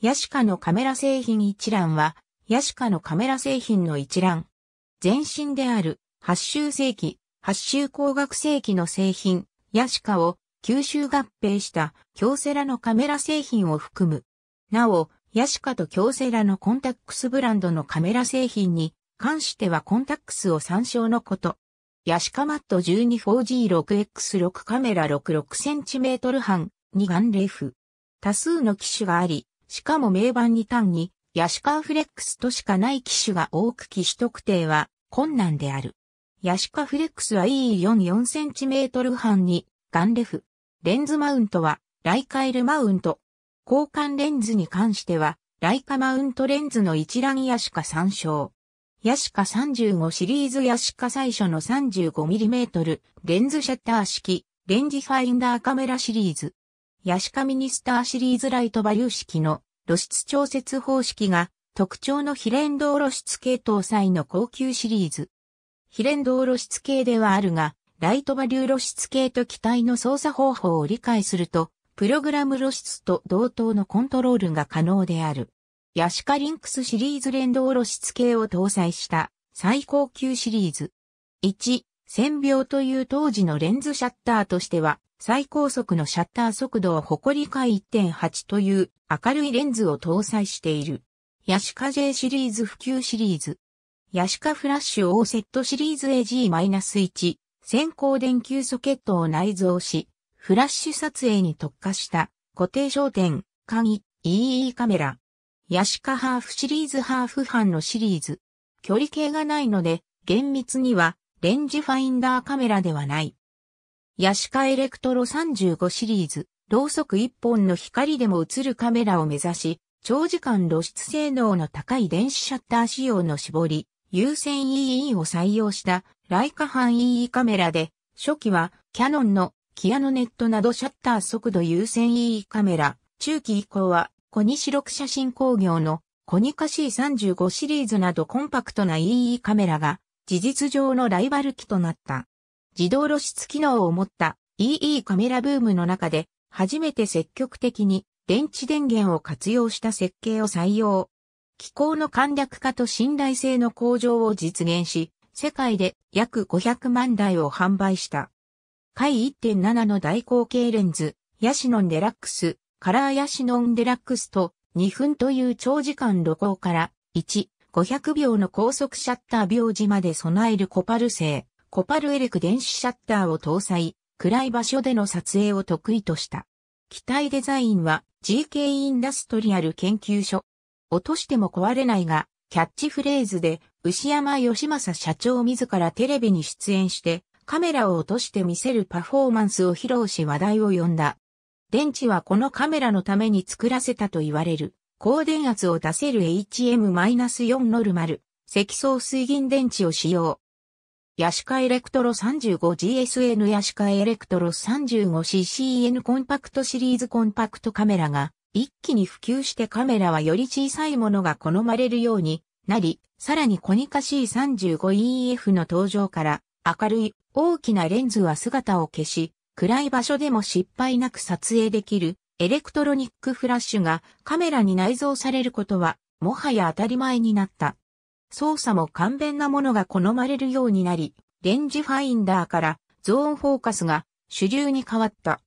ヤシカのカメラ製品一覧は、ヤシカのカメラ製品の一覧。前身である、八州世紀、八州工学世紀の製品、ヤシカを吸収合併した京セラのカメラ製品を含む。なお、ヤシカと京セラのコンタックスブランドのカメラ製品に関してはコンタックスを参照のこと。ヤシカマット 12-4G6X6 カメラ 66cm 半、2眼レフ。多数の機種があり、しかも名盤に単に、ヤシカフレックスとしかない機種が多く機種特定は困難である。ヤシカフレックスは E44cm 半にガンレフ。レンズマウントはライカエルマウント。交換レンズに関してはライカマウントレンズの一覧ヤシカ参照。ヤシカ35シリーズヤシカ最初の 35mm レンズシャッター式レンジファインダーカメラシリーズ。ヤシカミニスターシリーズライトバリュー式の露出調節方式が特徴の非連動露出系搭載の高級シリーズ。非連動露出系ではあるが、ライトバリュー露出系と機体の操作方法を理解すると、プログラム露出と同等のコントロールが可能である。ヤシカリンクスシリーズ連動露出系を搭載した最高級シリーズ。1、線秒という当時のレンズシャッターとしては最高速のシャッター速度を誇り回1.8という明るいレンズを搭載している。ヤシカ J シリーズ普及シリーズ。ヤシカフラッシュオーセットシリーズ AG-1 先行電球ソケットを内蔵し、フラッシュ撮影に特化した固定焦点、鍵、EE カメラ。ヤシカハーフシリーズハーフ版のシリーズ。距離計がないので、厳密にはレンジファインダーカメラではない。ヤシカエレクトロ35シリーズ、ろうそく1本の光でも映るカメラを目指し、長時間露出性能の高い電子シャッター仕様の絞り、優先 EE を採用したライカ版 EE カメラで、初期はキャノンのキアノネットなどシャッター速度優先 EE カメラ、中期以降はコニシロク写真工業のコニカ C35 シリーズなどコンパクトな EE カメラが事実上のライバル機となった。自動露出機能を持った EE カメラブームの中で、初めて積極的に電池電源を活用した設計を採用。機構の簡略化と信頼性の向上を実現し、世界で約500万台を販売した。回1.7の大口径レンズ、ヤシノンデラックス、カラーヤシノンデラックスと2分という長時間露光から1、500秒の高速シャッター秒時まで備えるコパル製、コパルエレク電子シャッターを搭載、暗い場所での撮影を得意とした。機体デザインは GK インダストリアル研究所。落としても壊れないが、キャッチフレーズで、牛山義正社長自らテレビに出演して、カメラを落として見せるパフォーマンスを披露し話題を呼んだ。電池はこのカメラのために作らせたと言われる。高電圧を出せる HM-4 ノルマル、積層水銀電池を使用。ヤシカエレクトロ 35GSN ヤシカエレクトロ 35CCN コンパクトシリーズコンパクトカメラが一気に普及してカメラはより小さいものが好まれるようになり、さらにコニカ C35EF の登場から明るい大きなレンズは姿を消し、暗い場所でも失敗なく撮影できるエレクトロニックフラッシュがカメラに内蔵されることは、もはや当たり前になった。操作も簡便なものが好まれるようになり、レンジファインダーからゾーンフォーカスが主流に変わった。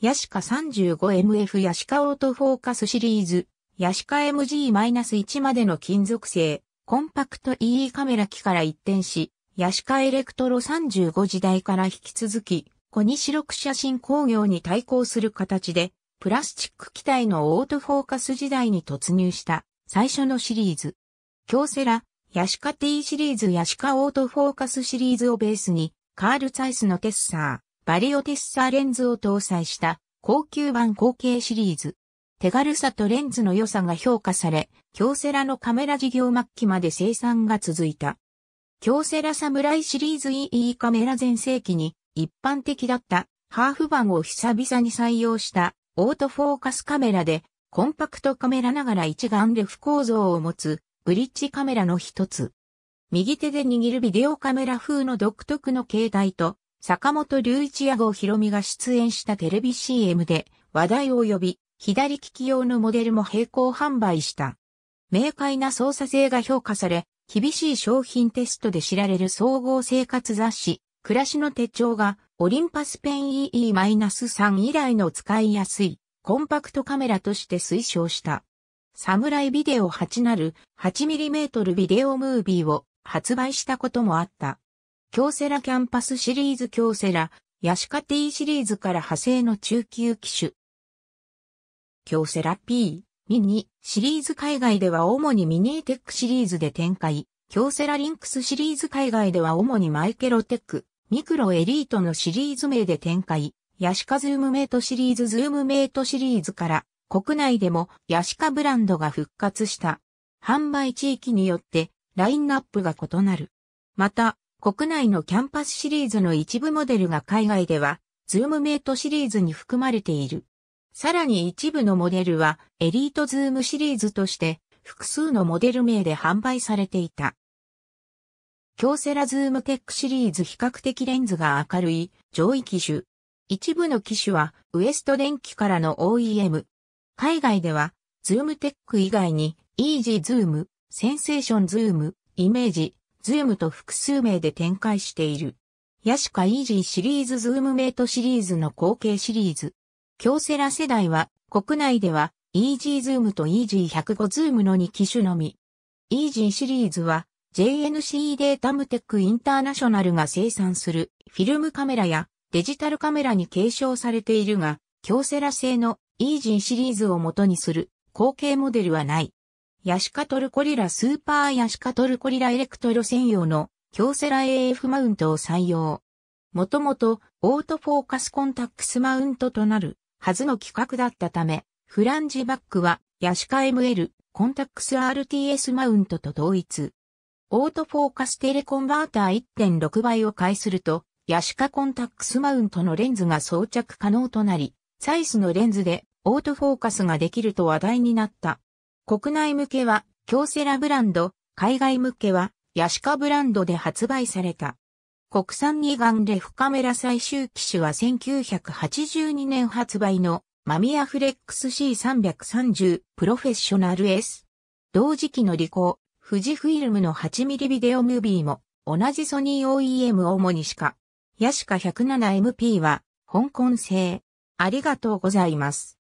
ヤシカ 35MF ヤシカオートフォーカスシリーズ、ヤシカ MG-1 までの金属製、コンパクト EE カメラ機から一転し、ヤシカエレクトロ35時代から引き続き、コニシロク写真工業に対抗する形で、プラスチック機体のオートフォーカス時代に突入した最初のシリーズ。京セラ、ヤシカ T シリーズヤシカオートフォーカスシリーズをベースに、カール・ツァイスのテッサー、バリオテッサーレンズを搭載した高級版後継シリーズ。手軽さとレンズの良さが評価され、京セラのカメラ事業末期まで生産が続いた。京セラサムライシリーズ EE カメラ全盛期に一般的だったハーフ版を久々に採用したオートフォーカスカメラで、コンパクトカメラながら一眼レフ構造を持つ、ブリッジカメラの一つ。右手で握るビデオカメラ風の独特の形態と、坂本隆一や郷ひろみが出演したテレビ CM で話題を呼び、左利き用のモデルも並行販売した。明快な操作性が評価され、厳しい商品テストで知られる総合生活雑誌、暮らしの手帳がオリンパスペン EE-3 以来の使いやすいコンパクトカメラとして推奨した。サムライビデオ8なる 8mm ビデオムービーを発売したこともあった。京セラキャンパスシリーズ京セラ、ヤシカ T シリーズから派生の中級機種。京セラ P、ミニシリーズ海外では主にミニーテックシリーズで展開。京セラリンクスシリーズ海外では主にマイケロテックミクロエリートのシリーズ名で展開、ヤシカズームメイトシリーズズームメイトシリーズから国内でもヤシカブランドが復活した。販売地域によってラインナップが異なる。また、国内のキャンパスシリーズの一部モデルが海外では、ズームメイトシリーズに含まれている。さらに一部のモデルはエリートズームシリーズとして複数のモデル名で販売されていた。京セラズームテックシリーズ比較的レンズが明るい上位機種。一部の機種はウエスト電機からの OEM。海外ではズームテック以外にイージーズーム、センセーションズーム、イメージ、ズームと複数名で展開している。ヤシカイージーシリーズズームメイトシリーズの後継シリーズ。京セラ世代は国内ではイージーズームとイージー105ズームの2機種のみ。イージーシリーズは JNC データムテックインターナショナルが生産するフィルムカメラやデジタルカメラに継承されているが、京セラ製のイージンシリーズを元にする後継モデルはない。ヤシカトルコリラスーパーヤシカトルコリラエレクトロ専用の京セラ AF マウントを採用。もともとオートフォーカスコンタックスマウントとなるはずの規格だったため、フランジバックはヤシカ ML コンタックス RTS マウントと同一。オートフォーカステレコンバーター1.6倍を介すると、ヤシカコンタックスマウントのレンズが装着可能となり、サイスのレンズでオートフォーカスができると話題になった。国内向けは、京セラブランド、海外向けは、ヤシカブランドで発売された。国産二眼レフカメラ最終機種は1982年発売のマミアフレックス C330 プロフェッショナル S。同時期の利口。富士フィルムの 8mm ビデオムービーも、同じソニー OEM 主にしか、ヤシカ 107MP は、香港製。ありがとうございます。